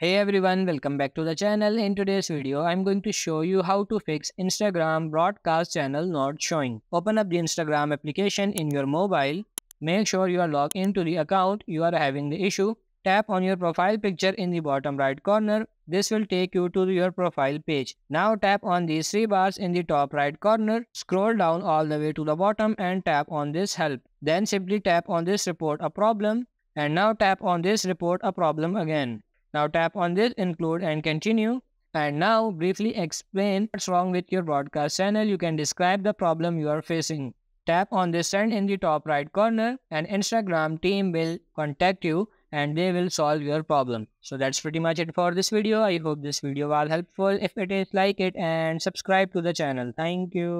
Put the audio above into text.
Hey everyone, welcome back to the channel. In today's video, I'm going to show you how to fix Instagram broadcast channel not showing. Open up the Instagram application in your mobile. Make sure you are logged into the account you are having the issue. Tap on your profile picture in the bottom right corner. This will take you to your profile page. Now tap on these three bars in the top right corner. Scroll down all the way to the bottom and tap on this help. Then simply tap on this report a problem. And now tap on this report a problem again. Now tap on this include and continue. And now briefly explain what's wrong with your broadcast channel. You can describe the problem you are facing. Tap on this send in the top right corner and Instagram team will contact you and they will solve your problem. So that's pretty much it for this video. I hope this video was helpful. If it is, like it and subscribe to the channel. Thank you.